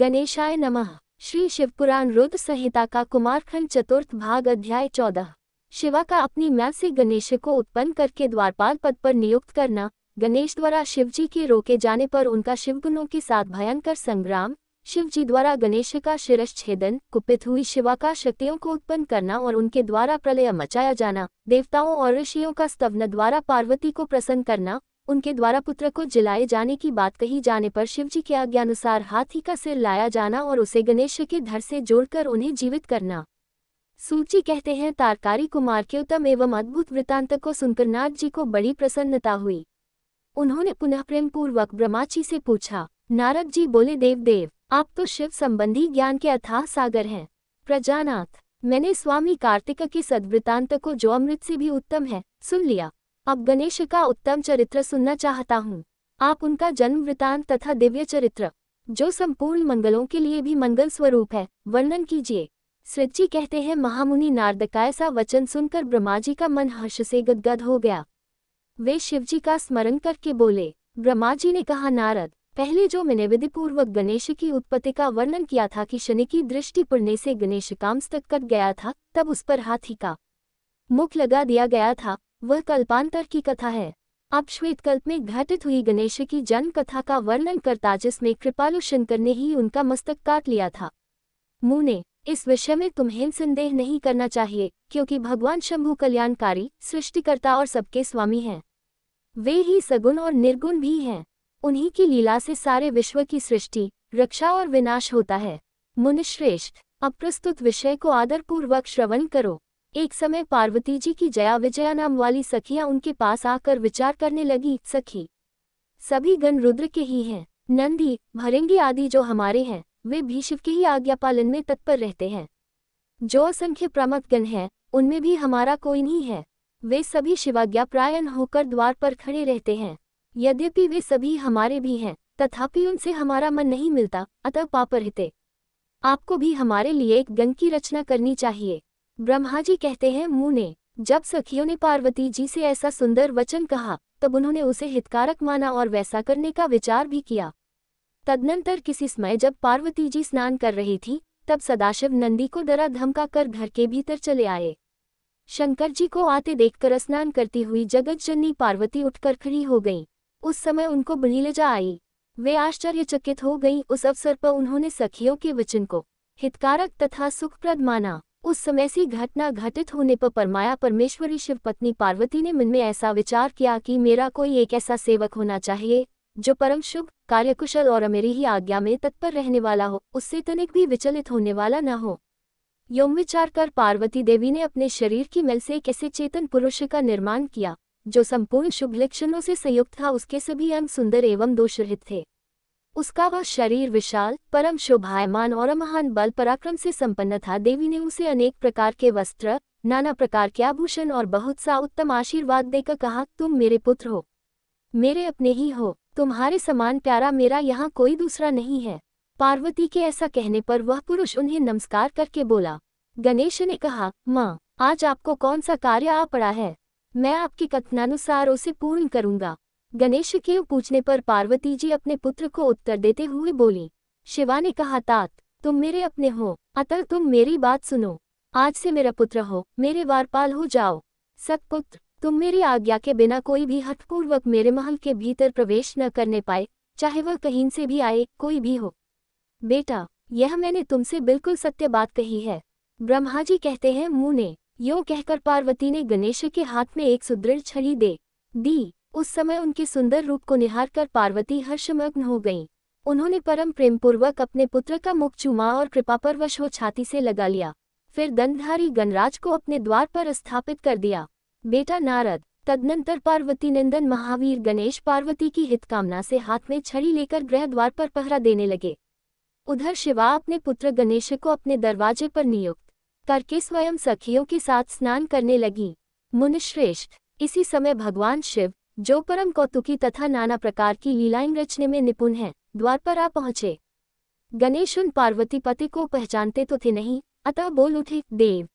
गणेशाय नमः श्री शिवपुराण रुद्र संहिता का कुमारखंड चतुर्थ भाग अध्याय चौदह शिवा का अपनी मैं से गणेश को उत्पन्न करके द्वारपाल पद पर नियुक्त करना गणेश द्वारा शिवजी के रोके जाने पर उनका शिवगुणों के साथ भयंकर संग्राम शिवजी द्वारा गणेश का छेदन कुपित हुई शिवा का शक्तियों को उत्पन्न करना और उनके द्वारा प्रलय मचाया जाना देवताओं और ऋषियों का स्तवन द्वारा पार्वती को प्रसन्न करना उनके द्वारा पुत्र को जलाए जाने की बात कही जाने पर शिवजी के आज्ञानुसार हाथी का सिर लाया जाना और उसे गणेश के धर से जोड़कर उन्हें जीवित करना सूची कहते हैं तारकारी कुमार के उत्तम एवं अद्भुत वृतांत को सुनकर नाथ जी को बड़ी प्रसन्नता हुई उन्होंने पुनः प्रेम पूर्वक ब्रह्माची से पूछा नारद जी बोले देवदेव आप तो शिव संबंधी ज्ञान के अथाह सागर हैं प्रजानाथ मैंने स्वामी कार्तिक के सद्वृतांत को जो अमृत से भी उत्तम है सुन लिया अब गणेश का उत्तम चरित्र सुनना चाहता हूँ आप उनका जन्म वृतांत तथा दिव्य चरित्र जो संपूर्ण मंगलों के लिए भी मंगल स्वरूप है वर्णन कीजिए सृजी कहते हैं महामुनि नारद का ऐसा वचन सुनकर ब्रह्मा जी का मन हर्ष से गदगद हो गया वे शिवजी का स्मरण करके बोले ब्रह्मा जी ने कहा नारद पहले जो मैंने विधिपूर्वक गणेश की उत्पत्ति का वर्णन किया था कि शनि की दृष्टि पुण्य से गणेश काम तक कट गया था तब उस पर हाथी का मुख लगा दिया गया था वह कल्पांतर की कथा है अब श्वेतकल्प में घटित हुई गणेश की जन्म कथा का वर्णन करता जिसमें कृपालु शंकर ने ही उनका मस्तक काट लिया था मुने इस विषय में तुम्हें संदेह नहीं करना चाहिए क्योंकि भगवान शंभु कल्याणकारी सृष्टिकर्ता और सबके स्वामी हैं वे ही सगुण और निर्गुण भी हैं उन्हीं की लीला से सारे विश्व की सृष्टि रक्षा और विनाश होता है मुनिश्रेष्ठ अप्रस्तुत विषय को आदरपूर्वक श्रवण करो एक समय पार्वती जी की जया विजया नाम वाली सखियां उनके पास आकर विचार करने लगी सखी सभी गण रुद्र के ही हैं नंदी भरेंगी आदि जो हमारे हैं वे भी शिव के ही आज्ञा पालन में तत्पर रहते हैं जो असंख्य प्रमत गण हैं उनमें भी हमारा कोई नहीं है वे सभी शिवाज्ञाप्रायण होकर द्वार पर खड़े रहते हैं यद्यपि वे सभी हमारे भी हैं तथापि उनसे हमारा मन नहीं मिलता अतः पापरहिते आपको भी हमारे लिए एक गण की रचना करनी चाहिए ब्रह्मा जी कहते हैं मुँह ने जब सखियों ने पार्वती जी से ऐसा सुंदर वचन कहा तब उन्होंने उसे हितकारक माना और वैसा करने का विचार भी किया तदनंतर किसी समय जब पार्वती जी स्नान कर रही थी तब सदाशिव नंदी को डरा धमका कर घर के भीतर चले आए शंकर जी को आते देखकर स्नान करती हुई जगतजननी पार्वती उठकर खड़ी हो गई उस समय उनको बलीलजा आई वे आश्चर्यचकित हो गईं। उस अवसर पर उन्होंने सखियों के वचन को हितकारक तथा सुखप्रद माना उस समय से घटना घटित होने पर परमाया परमेश्वरी शिव पत्नी पार्वती ने मन में ऐसा विचार किया कि मेरा कोई एक ऐसा सेवक होना चाहिए जो परम शुभ कार्यकुशल और मेरी ही आज्ञा में तत्पर रहने वाला हो उससे तनिक भी विचलित होने वाला न हो यौम विचार कर पार्वती देवी ने अपने शरीर की मल से एक ऐसे चेतन पुरुष का निर्माण किया जो संपूर्ण शुभ लक्षणों से संयुक्त था उसके सभी अंग सुंदर एवं दोषरहित थे उसका वह शरीर विशाल परम शोभायमान और महान बल पराक्रम से संपन्न था देवी ने उसे अनेक प्रकार के वस्त्र नाना प्रकार के आभूषण और बहुत सा उत्तम आशीर्वाद देकर कहा तुम मेरे पुत्र हो मेरे अपने ही हो तुम्हारे समान प्यारा मेरा यहाँ कोई दूसरा नहीं है पार्वती के ऐसा कहने पर वह पुरुष उन्हें नमस्कार करके बोला गणेश ने कहा माँ आज आपको कौन सा कार्य आ पड़ा है मैं आपके कथनानुसार उसे पूर्ण करूंगा गणेश के पूछने पर पार्वती जी अपने पुत्र को उत्तर देते हुए बोली शिवा ने कहा तात तुम मेरे अपने हो अतल तुम मेरी बात सुनो आज से मेरा पुत्र हो मेरे वारपाल हो जाओ पुत्र तुम मेरी आज्ञा के बिना कोई भी हठपूर्वक मेरे महल के भीतर प्रवेश न करने पाए चाहे वह कहीं से भी आए कोई भी हो बेटा यह मैंने तुमसे बिल्कुल सत्य बात कही है ब्रह्मा जी कहते हैं मुँह ने यो कहकर पार्वती ने गणेश के हाथ में एक सुदृढ़ छड़ी दे दी उस समय उनके सुंदर रूप को निहार कर पार्वती हर्षमग्न हो गईं उन्होंने परम प्रेमपूर्वक अपने पुत्र का मुख चूमा और कृपापरवश हो छाती से लगा लिया फिर दंडधारी गणराज को अपने द्वार पर स्थापित कर दिया बेटा नारद तदनंतर पार्वती नंदन महावीर गणेश पार्वती की हितकामना से हाथ में छड़ी लेकर गृह द्वार पर पहरा देने लगे उधर शिवा अपने पुत्र गणेश को अपने दरवाजे पर नियुक्त करके स्वयं सखियों के साथ स्नान करने लगी मुनिश्रेष्ठ इसी समय भगवान शिव जो परम कौतुकी तथा नाना प्रकार की लीलाएं रचने में निपुण हैं द्वार पर आ पहुंचे गणेश उन पार्वती पति को पहचानते तो थे नहीं अतः बोल उठे देव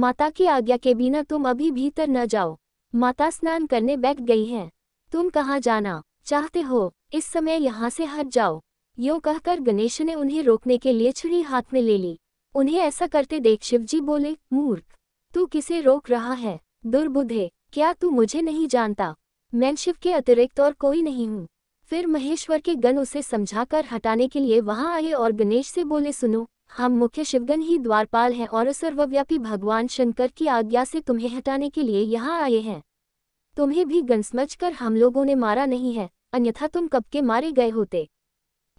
माता की आज्ञा के बिना तुम अभी भीतर न जाओ माता स्नान करने बैठ गई हैं तुम कहाँ जाना चाहते हो इस समय यहाँ से हट जाओ यो कहकर गणेश ने उन्हें रोकने के लिए छुरी हाथ में ले ली उन्हें ऐसा करते देख शिवजी बोले मूर्ख तू किसे रोक रहा है दुर्बुद्धे क्या तू मुझे नहीं जानता मैं शिव के अतिरिक्त और कोई नहीं हूँ फिर महेश्वर के गण उसे समझाकर हटाने के लिए वहाँ आए और गणेश से बोले सुनो हम मुख्य शिवगण ही द्वारपाल हैं और सर्वव्यापी भगवान शंकर की आज्ञा से तुम्हें हटाने के लिए यहाँ आए हैं तुम्हें भी गण समझ हम लोगों ने मारा नहीं है अन्यथा तुम कब के मारे गए होते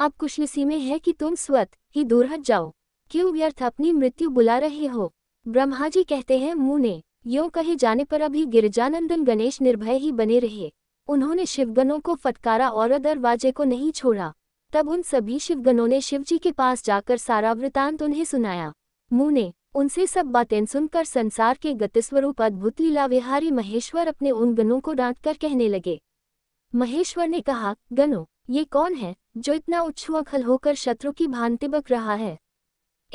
अब कुछ में है कि तुम स्वत ही दूर हट जाओ क्यों व्यर्थ अपनी मृत्यु बुला रहे हो ब्रह्मा जी कहते हैं मुँह ने यो कहे जाने पर अभी गिरिजानंदन गणेश निर्भय ही बने रहे उन्होंने शिवगनों को फटकारा और दरवाजे को नहीं छोड़ा तब उन सभी शिवगनों ने शिवजी के पास जाकर सारा वृतांत उन्हें सुनाया मुँह ने उनसे सब बातें सुनकर संसार के गतिस्वरूप अद्भुत लीला विहारी महेश्वर अपने उन गनों को डांट कर कहने लगे महेश्वर ने कहा गनो ये कौन है जो इतना खल होकर शत्रु की भांति बक रहा है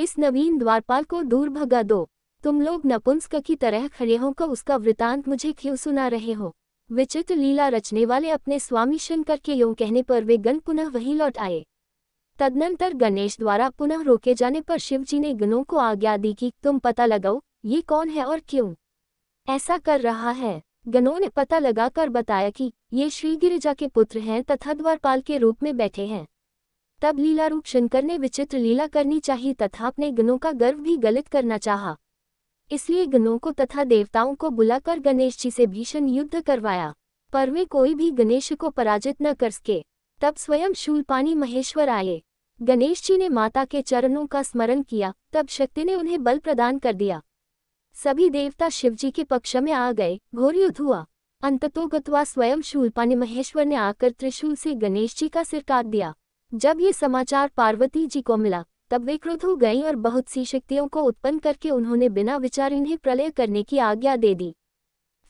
इस नवीन द्वारपाल को दूर भगा दो तुम लोग नपुंसक की तरह खड़े होकर उसका वृतांत मुझे क्यों सुना रहे हो विचित्र लीला रचने वाले अपने स्वामी शंकर के यों कहने पर वे गण पुनः वहीं लौट आए तदनंतर गणेश द्वारा पुनः रोके जाने पर शिवजी ने गणों को आज्ञा दी कि तुम पता लगाओ ये कौन है और क्यों ऐसा कर रहा है गणों ने पता लगाकर बताया कि ये श्री गिरिजा के पुत्र हैं तथा द्वारपाल के रूप में बैठे हैं तब लीला रूप शंकर ने विचित्र लीला करनी चाहिए तथा अपने गणों का गर्व भी गलित करना चाहा इसलिए गणों को तथा देवताओं को बुलाकर गणेश जी से भीषण युद्ध करवाया पर वे कोई भी गणेश को पराजित न कर सके तब स्वयं शूलपानी महेश्वर आए गणेश जी ने माता के चरणों का स्मरण किया तब शक्ति ने उन्हें बल प्रदान कर दिया सभी देवता शिवजी के पक्ष में आ गए घोर युद्ध हुआ अंततोगतवा स्वयं शूलपानी महेश्वर ने आकर त्रिशूल से गणेश जी का सिर काट दिया जब ये समाचार पार्वती जी को मिला तब वे क्रोध हो गई और बहुत सी शक्तियों को उत्पन्न करके उन्होंने बिना विचार इन्हें प्रलय करने की आज्ञा दे दी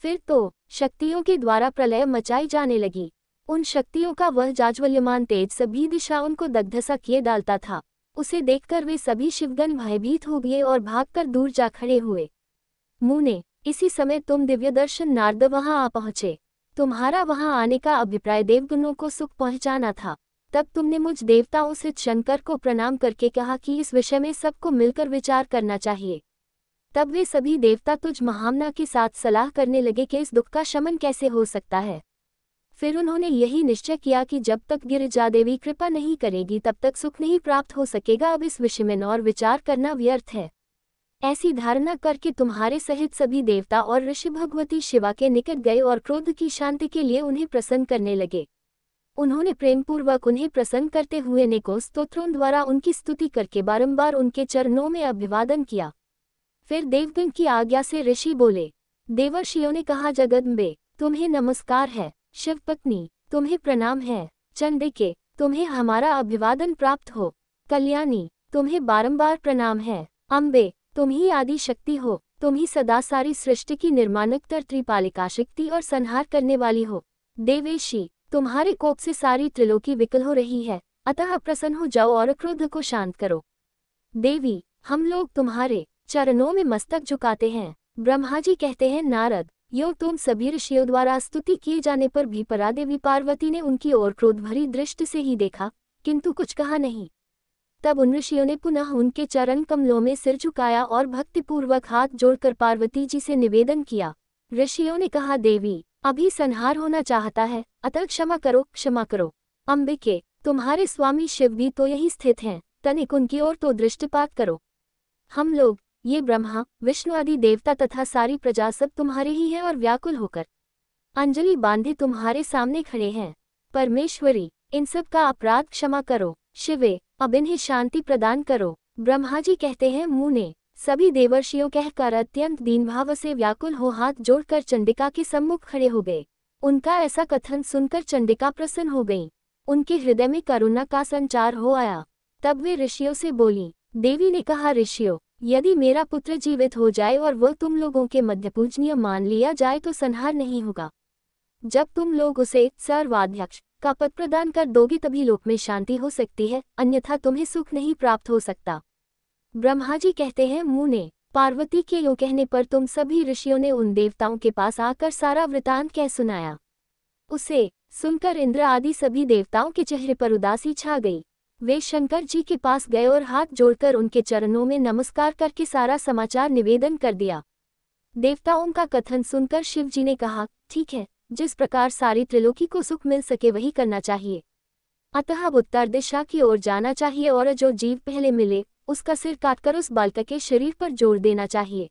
फिर तो शक्तियों के द्वारा प्रलय मचाई जाने लगी उन शक्तियों का वह जाज्वल्यमान तेज सभी दिशाओं को दग्धसा किए डालता था उसे देखकर वे सभी शिवगन भयभीत हो गए और भागकर दूर जा खड़े हुए मुने इसी समय तुम दिव्य दर्शन नारद वहां आ पहुंचे तुम्हारा वहां आने का अभिप्राय देवगुनों को सुख पहुंचाना था तब तुमने मुझ देवताओं से शंकर को प्रणाम करके कहा कि इस विषय में सबको मिलकर विचार करना चाहिए तब वे सभी देवता तुझ महामना के साथ सलाह करने लगे कि इस दुख का शमन कैसे हो सकता है फिर उन्होंने यही निश्चय किया कि जब तक गिरिजा देवी कृपा नहीं करेगी तब तक सुख नहीं प्राप्त हो सकेगा अब इस विषय में और विचार करना व्यर्थ है ऐसी धारणा करके तुम्हारे सहित सभी देवता और ऋषि भगवती शिवा के निकट गए और क्रोध की शांति के लिए उन्हें प्रसन्न करने लगे उन्होंने प्रेमपूर्वक उन्हें प्रसन्न करते हुए नेको स्त्रोत्रों द्वारा उनकी स्तुति करके बारंबार उनके चरणों में अभिवादन किया फिर देवगण की आज्ञा से ऋषि बोले देवर्षियों ने कहा जगदम्बे तुम्हें नमस्कार है शिवपत्नी तुम्हें प्रणाम है चंडिके तुम्हें हमारा अभिवादन प्राप्त हो कल्याणी तुम्हें बारंबार प्रणाम है अम्बे तुम्ही आदि शक्ति हो तुम्ही सदा सारी सृष्टि की निर्माणकतर त्रिपालिका शक्ति और संहार करने वाली हो देवेशी तुम्हारे कोप से सारी त्रिलोकी विकल हो रही है अतः प्रसन्न हो जाओ और क्रोध को शांत करो देवी हम लोग तुम्हारे चरणों में मस्तक झुकाते हैं ब्रह्मा जी कहते हैं नारद यो तुम सभी ऋषियों द्वारा स्तुति किए जाने पर भी परादेवी पार्वती ने उनकी ओर क्रोध भरी दृष्टि से ही देखा किंतु कुछ कहा नहीं तब उन ऋषियों ने पुनः उनके चरण कमलों में सिर झुकाया और भक्तिपूर्वक हाथ जोड़कर पार्वती जी से निवेदन किया ऋषियों ने कहा देवी अभी संहार होना चाहता है अतः क्षमा करो क्षमा करो अम्बिके तुम्हारे स्वामी शिव भी तो यही स्थित हैं तनिक उनकी ओर तो दृष्टिपात करो हम लोग ये ब्रह्मा विष्णु आदि देवता तथा सारी प्रजा सब तुम्हारे ही है और व्याकुल होकर अंजलि बांधे तुम्हारे सामने खड़े हैं परमेश्वरी इन सब का अपराध क्षमा करो शिवे अब इन्हें शांति प्रदान करो ब्रह्मा जी कहते हैं मुँह ने सभी देवर्षियों कहकर अत्यंत दीनभाव से व्याकुल हो हाथ जोड़कर चंडिका के सम्मुख खड़े हो गए उनका ऐसा कथन सुनकर चंडिका प्रसन्न हो गईं उनके हृदय में करुणा का संचार हो आया तब वे ऋषियों से बोली देवी ने कहा ऋषियों यदि मेरा पुत्र जीवित हो जाए और वह तुम लोगों के मध्य पूजनीय मान लिया जाए तो संहार नहीं होगा जब तुम लोग उसे सर्वाध्यक्ष का पद प्रदान कर दोगे तभी लोक में शांति हो सकती है अन्यथा तुम्हें सुख नहीं प्राप्त हो सकता ब्रह्मा जी कहते हैं मुँह ने पार्वती के यो कहने पर तुम सभी ऋषियों ने उन देवताओं के पास आकर सारा वृतांत कह सुनाया उसे सुनकर इंद्र आदि सभी देवताओं के चेहरे पर उदासी छा गई वे शंकर जी के पास गए और हाथ जोड़कर उनके चरणों में नमस्कार करके सारा समाचार निवेदन कर दिया देवताओं का कथन सुनकर शिव जी ने कहा ठीक है जिस प्रकार सारी त्रिलोकी को सुख मिल सके वही करना चाहिए अतः उत्तर दिशा की ओर जाना चाहिए और जो जीव पहले मिले उसका सिर काटकर उस बालक के शरीर पर जोर देना चाहिए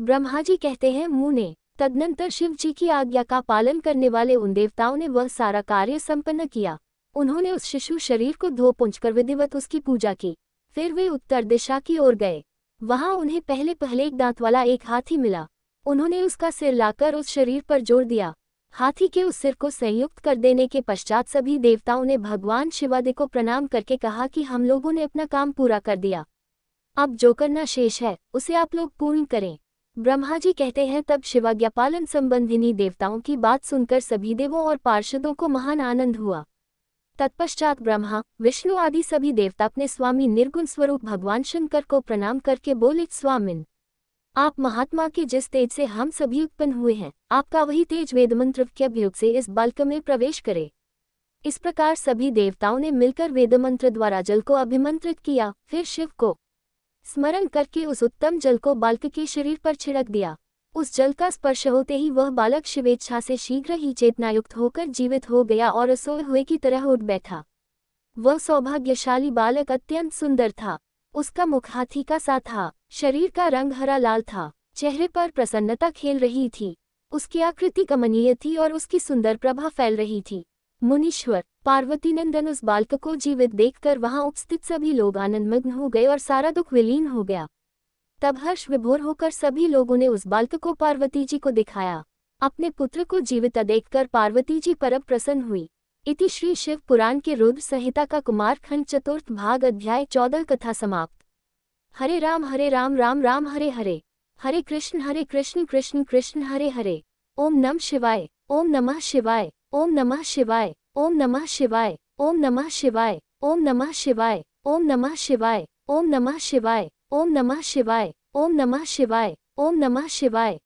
ब्रह्मा जी कहते हैं मुँह ने तदनंतर शिव जी की आज्ञा का पालन करने वाले उन देवताओं ने वह सारा कार्य संपन्न किया उन्होंने उस शिशु शरीर को धो कर विधिवत उसकी पूजा की फिर वे उत्तर दिशा की ओर गए वहां उन्हें पहले पहले एक दांत वाला एक हाथी मिला उन्होंने उसका सिर लाकर उस शरीर पर जोर दिया हाथी के उस सिर को संयुक्त कर देने के पश्चात सभी देवताओं ने भगवान शिवादे को प्रणाम करके कहा कि हम लोगों ने अपना काम पूरा कर दिया अब जो करना शेष है उसे आप लोग पूर्ण करें ब्रह्मा जी कहते हैं तब शिवाज्ञापालन संबंधिनी देवताओं की बात सुनकर सभी देवों और पार्षदों को महान आनंद हुआ तत्पश्चात ब्रह्मा विष्णु आदि सभी देवता अपने स्वामी निर्गुण स्वरूप भगवान शंकर को प्रणाम करके बोले स्वामिन आप महात्मा के जिस तेज से हम सभी उत्पन्न हुए हैं आपका वही तेज वेद मंत्र के अभियोग से इस बल्क में प्रवेश करे इस प्रकार सभी देवताओं ने मिलकर वेद मंत्र द्वारा जल को अभिमंत्रित किया फिर शिव को स्मरण करके उस उत्तम जल को बालक के शरीर पर छिड़क दिया उस जल का स्पर्श होते ही वह बालक शिवेच्छा से शीघ्र ही चेतनायुक्त होकर जीवित हो गया और सोए हुए की तरह उठ बैठा वह सौभाग्यशाली बालक अत्यंत सुंदर था उसका मुख हाथी का सा था शरीर का रंग हरा लाल था चेहरे पर प्रसन्नता खेल रही थी उसकी आकृति कमनीय थी और उसकी सुंदर प्रभा फैल रही थी मुनीश्वर पार्वती नंदन उस बालक को जीवित देखकर वहां उपस्थित सभी लोग आनंदमग्न हो गए और सारा दुख विलीन हो गया तब हर्ष विभोर होकर सभी लोगों ने उस बालक को पार्वती जी को दिखाया अपने पुत्र को जीवित देखकर पार्वती जी परब प्रसन्न हुई इति श्री शिव पुराण के रुद्र संहिता का कुमार खंड चतुर्थ भाग अध्याय चौदह कथा समाप्त हरे राम हरे राम राम राम हरे हरे हरे कृष्ण हरे कृष्ण कृष्ण कृष्ण हरे हरे ओम नम शिवाय ओम नमः शिवाय ओम नमः शिवाय ओम नमः शिवाय ओम नमः शिवाय ओम नमः शिवाय ओम नमः शिवाय ओम नमः शिवाय ओम नमः शिवाय ओम नमः शिवाय ओम नमः शिवाय